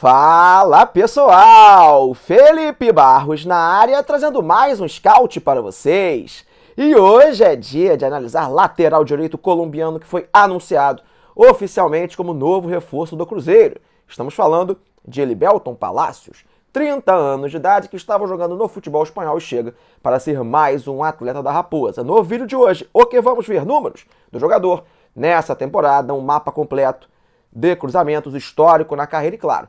Fala pessoal! Felipe Barros na área trazendo mais um scout para vocês. E hoje é dia de analisar lateral direito colombiano que foi anunciado oficialmente como novo reforço do Cruzeiro. Estamos falando de Elibelton Palacios, 30 anos de idade, que estava jogando no futebol espanhol e chega para ser mais um atleta da Raposa. No vídeo de hoje, o que vamos ver? Números do jogador nessa temporada, um mapa completo de cruzamentos histórico na carreira e, claro,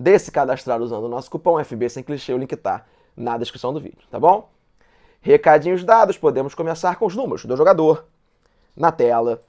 de se cadastrar usando o nosso cupom FB sem clichê, o link está na descrição do vídeo, tá bom? Recadinhos dados, podemos começar com os números do jogador na tela.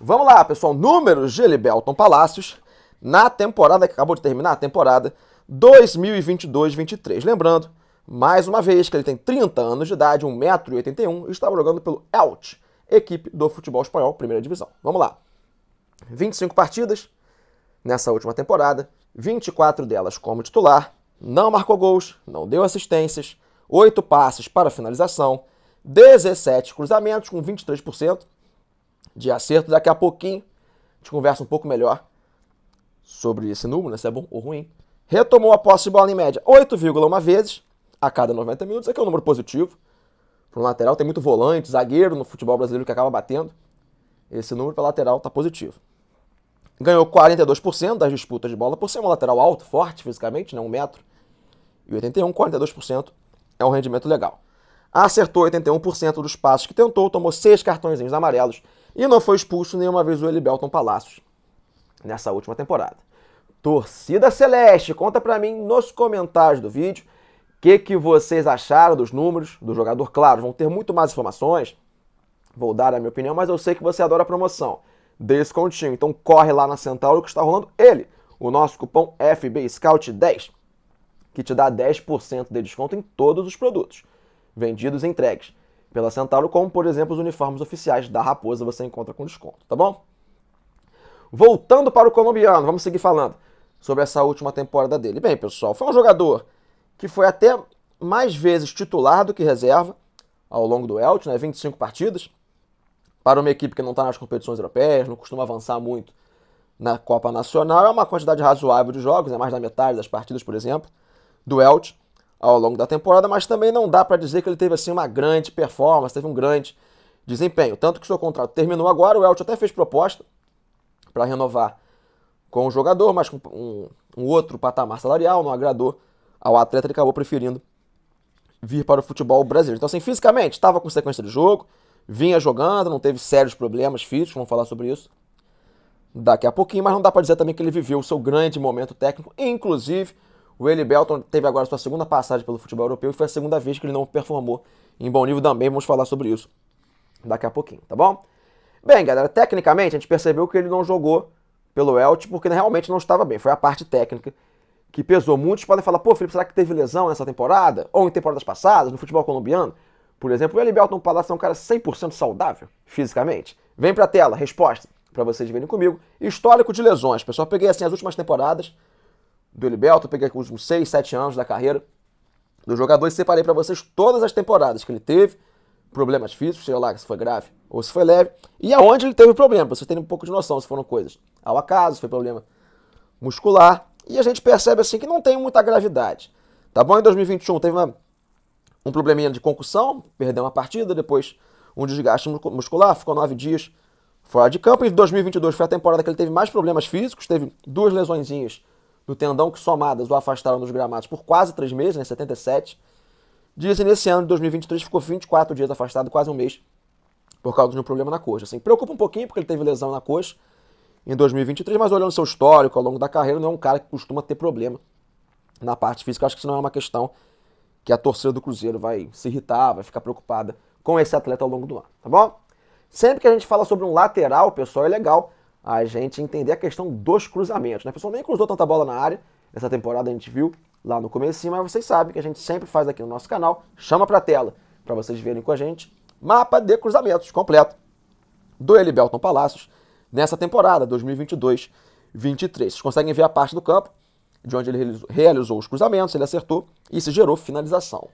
Vamos lá, pessoal, números de Libelton Palácios na temporada que acabou de terminar, a temporada 2022-23. Lembrando, mais uma vez, que ele tem 30 anos de idade, 1,81m, e estava jogando pelo Elche, equipe do futebol espanhol, primeira divisão. Vamos lá. 25 partidas nessa última temporada, 24 delas como titular, não marcou gols, não deu assistências, 8 passes para finalização, 17 cruzamentos com 23% de acerto. Daqui a pouquinho a gente conversa um pouco melhor sobre esse número, né, se é bom ou ruim. Retomou a posse de bola em média 8,1 vezes a cada 90 minutos, aqui é um número positivo. Para o lateral tem muito volante, zagueiro no futebol brasileiro que acaba batendo. Esse número para lateral está positivo. Ganhou 42% das disputas de bola por ser um lateral alto, forte fisicamente, né? um metro. E 81, 42% é um rendimento legal. Acertou 81% dos passos que tentou, tomou seis cartõezinhos amarelos e não foi expulso nenhuma vez o Elibelton Palacios nessa última temporada. Torcida Celeste, conta para mim nos comentários do vídeo o que, que vocês acharam dos números do jogador. Claro, vão ter muito mais informações, vou dar a minha opinião, mas eu sei que você adora promoção descontinho. Então corre lá na Centauro que está rolando ele, o nosso cupom FB Scout 10, que te dá 10% de desconto em todos os produtos vendidos e entregues pela Centauro, como por exemplo os uniformes oficiais da Raposa você encontra com desconto, tá bom? Voltando para o colombiano, vamos seguir falando sobre essa última temporada dele. Bem, pessoal, foi um jogador que foi até mais vezes titular do que reserva ao longo do Elton, né? 25 partidas, para uma equipe que não está nas competições europeias, não costuma avançar muito na Copa Nacional, é uma quantidade razoável de jogos, é mais da metade das partidas, por exemplo, do Elt ao longo da temporada, mas também não dá para dizer que ele teve assim uma grande performance, teve um grande desempenho. Tanto que seu contrato terminou agora, o Elt até fez proposta para renovar com o jogador, mas com um, um, outro patamar salarial, não agradou ao atleta, ele acabou preferindo vir para o futebol brasileiro. Então, assim, fisicamente, estava com sequência de jogo, vinha jogando, não teve sérios problemas físicos, vamos falar sobre isso daqui a pouquinho, mas não dá para dizer também que ele viveu o seu grande momento técnico, inclusive o Eli Belton teve agora sua segunda passagem pelo futebol europeu e foi a segunda vez que ele não performou em bom nível também, vamos falar sobre isso daqui a pouquinho, tá bom? Bem, galera, tecnicamente a gente percebeu que ele não jogou pelo Elche porque realmente não estava bem, foi a parte técnica que pesou. Muitos podem falar, pô, Felipe, será que teve lesão nessa temporada? Ou em temporadas passadas, no futebol colombiano? Por exemplo, o Eliberto Palácio é um cara 100% saudável fisicamente. Vem pra tela, resposta, para vocês verem comigo. Histórico de lesões, pessoal. Peguei assim as últimas temporadas do Eliberto, peguei os últimos 6, 7 anos da carreira do jogador e separei para vocês todas as temporadas que ele teve problemas físicos, sei lá se foi grave ou se foi leve, e aonde ele teve problema, pra vocês terem um pouco de noção se foram coisas ao acaso, se foi problema muscular, e a gente percebe assim que não tem muita gravidade. Tá bom? Em 2021 teve uma um probleminha de concussão, perdeu uma partida, depois um desgaste muscular, ficou nove dias fora de campo. E 2022 foi a temporada que ele teve mais problemas físicos, teve duas lesõezinhas do tendão que somadas o afastaram dos gramados por quase três meses, né, 77 dias. E nesse ano de 2023 ficou 24 dias afastado, quase um mês, por causa de um problema na coxa. Assim, preocupa um pouquinho porque ele teve lesão na coxa em 2023, mas olhando seu histórico ao longo da carreira, não é um cara que costuma ter problema na parte física. Acho que isso não é uma questão que a torcida do Cruzeiro vai se irritar, vai ficar preocupada com esse atleta ao longo do ano, tá bom? Sempre que a gente fala sobre um lateral, pessoal, é legal a gente entender a questão dos cruzamentos. Né? pessoal nem cruzou tanta bola na área, essa temporada a gente viu lá no começo, mas vocês sabem que a gente sempre faz aqui no nosso canal, chama pra tela para vocês verem com a gente, mapa de cruzamentos completo do Eli Belton Palacios nessa temporada 2022-23. Vocês conseguem ver a parte do campo de onde ele realizou os cruzamentos, ele acertou e se gerou finalização.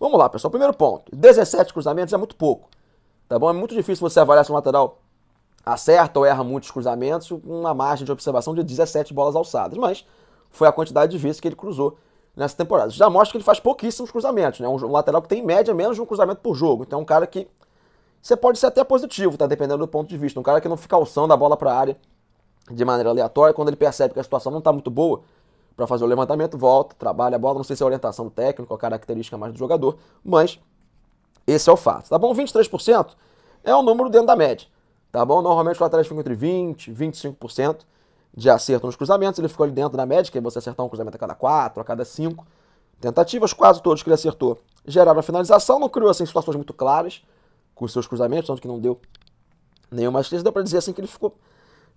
Vamos lá, pessoal. Primeiro ponto: 17 cruzamentos é muito pouco. Tá bom? É muito difícil você avaliar se um lateral acerta ou erra muitos cruzamentos com uma margem de observação de 17 bolas alçadas. Mas foi a quantidade de vezes que ele cruzou nessa temporada. Isso já mostra que ele faz pouquíssimos cruzamentos, né? Um lateral que tem em média menos de um cruzamento por jogo. Então é um cara que você pode ser até positivo, tá? Dependendo do ponto de vista. Um cara que não fica alçando a bola para a área de maneira aleatória. Quando ele percebe que a situação não está muito boa, para fazer o levantamento, volta, trabalha a bola. Não sei se é orientação técnica ou característica mais do jogador, mas esse é o fato, tá bom? 23% é o um número dentro da média, tá bom? Normalmente o laterais fica entre 20% e 25% de acerto nos cruzamentos. Ele ficou ali dentro da média, que é você acertar um cruzamento a cada 4, a cada 5 tentativas. Quase todos que ele acertou geraram a finalização. Não criou assim, situações muito claras com seus cruzamentos, tanto que não deu nenhuma assistência. Deu para dizer assim que ele ficou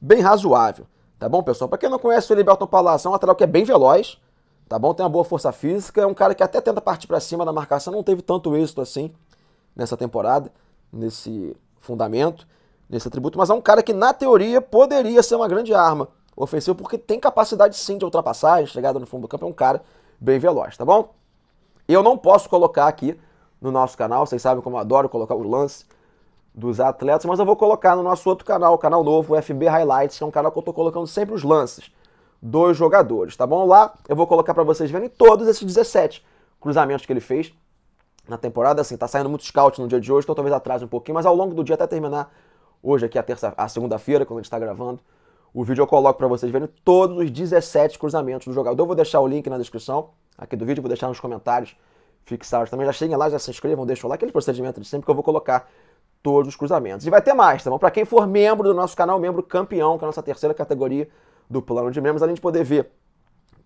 bem razoável. Tá bom, pessoal? Para quem não conhece o Feliberton Palácio, é um lateral que é bem veloz, tá bom? Tem uma boa força física, é um cara que até tenta partir para cima da marcação, não teve tanto êxito assim nessa temporada, nesse fundamento, nesse atributo, mas é um cara que na teoria poderia ser uma grande arma ofensiva, porque tem capacidade sim de ultrapassar chegada no fundo do campo, é um cara bem veloz, tá bom? Eu não posso colocar aqui no nosso canal, vocês sabem como eu adoro colocar o lance dos atletas, mas eu vou colocar no nosso outro canal, o canal novo, o FB Highlights, que é um canal que eu estou colocando sempre os lances dos jogadores, tá bom? Lá eu vou colocar para vocês verem todos esses 17 cruzamentos que ele fez na temporada. Assim, tá saindo muito scout no dia de hoje, então talvez atrase um pouquinho, mas ao longo do dia até terminar hoje aqui a terça, a segunda-feira, quando a gente está gravando, o vídeo eu coloco para vocês verem todos os 17 cruzamentos do jogador. Eu vou deixar o link na descrição aqui do vídeo, vou deixar nos comentários fixados também. Já cheguem lá, já se inscrevam, deixam lá aquele procedimento de sempre que eu vou colocar todos os cruzamentos. E vai ter mais, tá bom? Para quem for membro do nosso canal, membro campeão, que é a nossa terceira categoria do plano de membros, além de poder ver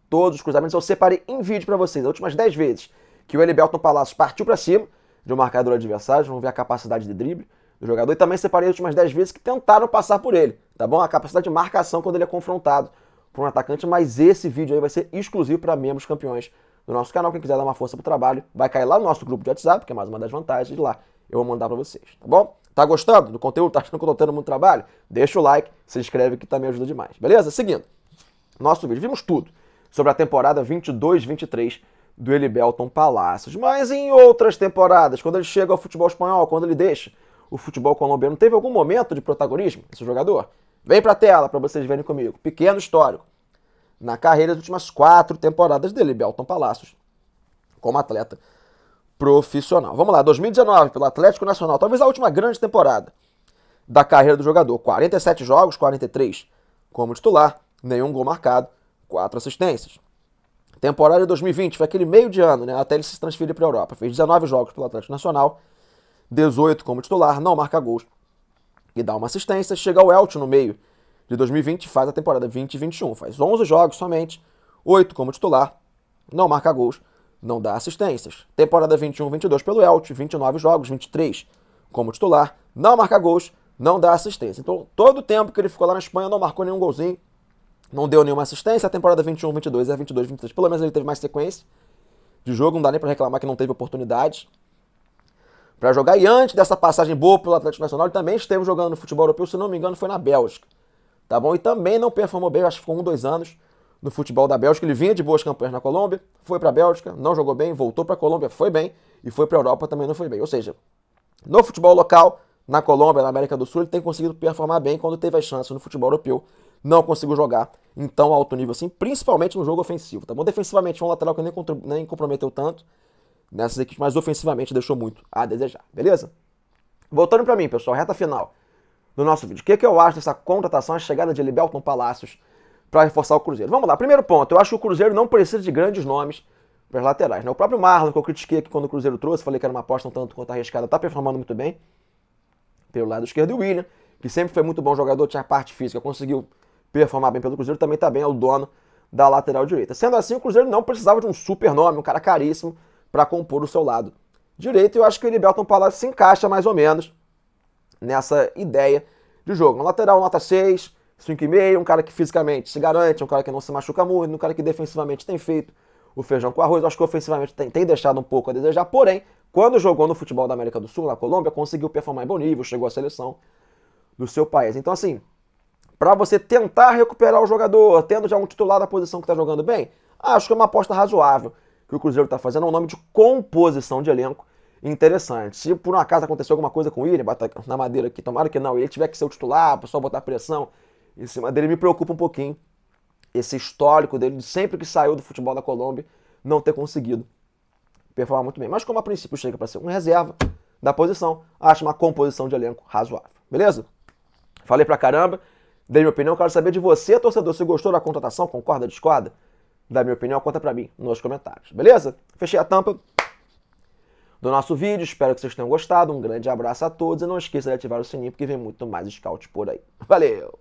todos os cruzamentos, eu separei em vídeo para vocês. As últimas 10 vezes que o Eliberto Palácio partiu para cima de um marcador adversário, vamos ver a capacidade de drible do jogador. E também separei as últimas 10 vezes que tentaram passar por ele, tá bom? A capacidade de marcação quando ele é confrontado por um atacante, mas esse vídeo aí vai ser exclusivo para membros campeões do nosso canal. Quem quiser dar uma força pro trabalho, vai cair lá no nosso grupo de WhatsApp, que é mais uma das vantagens de lá eu vou mandar para vocês, tá bom? Tá gostando do conteúdo? Tá achando que eu tô tendo muito trabalho? Deixa o like, se inscreve que tá me ajuda demais, beleza? Seguindo, nosso vídeo, vimos tudo sobre a temporada 22-23 do Eli Belton Palacios, mas em outras temporadas, quando ele chega ao futebol espanhol, quando ele deixa o futebol colombiano, teve algum momento de protagonismo esse jogador? Vem pra tela para vocês verem comigo. Pequeno histórico. Na carreira, das últimas quatro temporadas dele, Belton Palacios, como atleta profissional. Vamos lá, 2019 pelo Atlético Nacional, talvez a última grande temporada da carreira do jogador. 47 jogos, 43 como titular, nenhum gol marcado, quatro assistências. Temporada de 2020 foi aquele meio de ano, né, até ele se transferir para a Europa. Fez 19 jogos pelo Atlético Nacional, 18 como titular, não marca gols e dá uma assistência. Chega o Elton no meio de 2020 faz a temporada 2021. Faz 11 jogos somente, 8 como titular, não marca gols não dá assistências. Temporada 21-22 pelo Elche, 29 jogos, 23 como titular, não marca gols, não dá assistência. Então, todo o tempo que ele ficou lá na Espanha, não marcou nenhum golzinho, não deu nenhuma assistência. A temporada 21-22 é 22-23, pelo menos ele teve mais sequência de jogo, não dá nem para reclamar que não teve oportunidades para jogar. E antes dessa passagem boa pelo Atlético Nacional, ele também esteve jogando no futebol europeu, se não me engano, foi na Bélgica. Tá bom? E também não performou bem, acho que ficou um, dois anos do futebol da Bélgica. Ele vinha de boas campanhas na Colômbia, foi para a Bélgica, não jogou bem, voltou para a Colômbia, foi bem, e foi para a Europa também não foi bem. Ou seja, no futebol local, na Colômbia, na América do Sul, ele tem conseguido performar bem quando teve as chances no futebol europeu. Não conseguiu jogar em tão alto nível assim, principalmente no jogo ofensivo, tá bom? Defensivamente foi um lateral que nem, nem comprometeu tanto nessas equipes, mas ofensivamente deixou muito a desejar, beleza? Voltando para mim, pessoal, reta final do nosso vídeo. O que, que eu acho dessa contratação, a chegada de Libelton Palácios para reforçar o Cruzeiro. Vamos lá, primeiro ponto. Eu acho que o Cruzeiro não precisa de grandes nomes para as laterais. Né? O próprio Marlon, que eu critiquei aqui quando o Cruzeiro trouxe, falei que era uma aposta um tanto quanto arriscada, está performando muito bem. Pelo lado esquerdo, o William, que sempre foi muito bom jogador, tinha parte física, conseguiu performar bem pelo Cruzeiro, também está bem, é o dono da lateral direita. Sendo assim, o Cruzeiro não precisava de um super nome, um cara caríssimo, para compor o seu lado direito. E eu acho que o Liberton Palácio se encaixa mais ou menos nessa ideia de jogo. lateral nota 6, 5,5, um cara que fisicamente se garante, um cara que não se machuca muito, um cara que defensivamente tem feito o feijão com arroz. Eu acho que ofensivamente tem, tem deixado um pouco a desejar, porém, quando jogou no futebol da América do Sul, na Colômbia, conseguiu performar em bom nível, chegou à seleção do seu país. Então, assim, para você tentar recuperar o jogador, tendo já um titular da posição que está jogando bem, acho que é uma aposta razoável que o Cruzeiro está fazendo, é um nome de composição de elenco interessante. Se por um acaso aconteceu alguma coisa com o William, bater na madeira aqui, tomara que não, ele tiver que ser o titular, o pessoal botar pressão, em cima dele. Me preocupa um pouquinho esse histórico dele de sempre que saiu do futebol da Colômbia não ter conseguido performar muito bem. Mas como a princípio chega para ser um reserva da posição, acho uma composição de elenco razoável. Beleza? Falei pra caramba, dei minha opinião, quero saber de você, torcedor, se gostou da contratação, concorda, discorda? Da minha opinião, conta pra mim nos comentários. Beleza? Fechei a tampa do nosso vídeo, espero que vocês tenham gostado, um grande abraço a todos e não esqueça de ativar o sininho porque vem muito mais scout por aí. Valeu!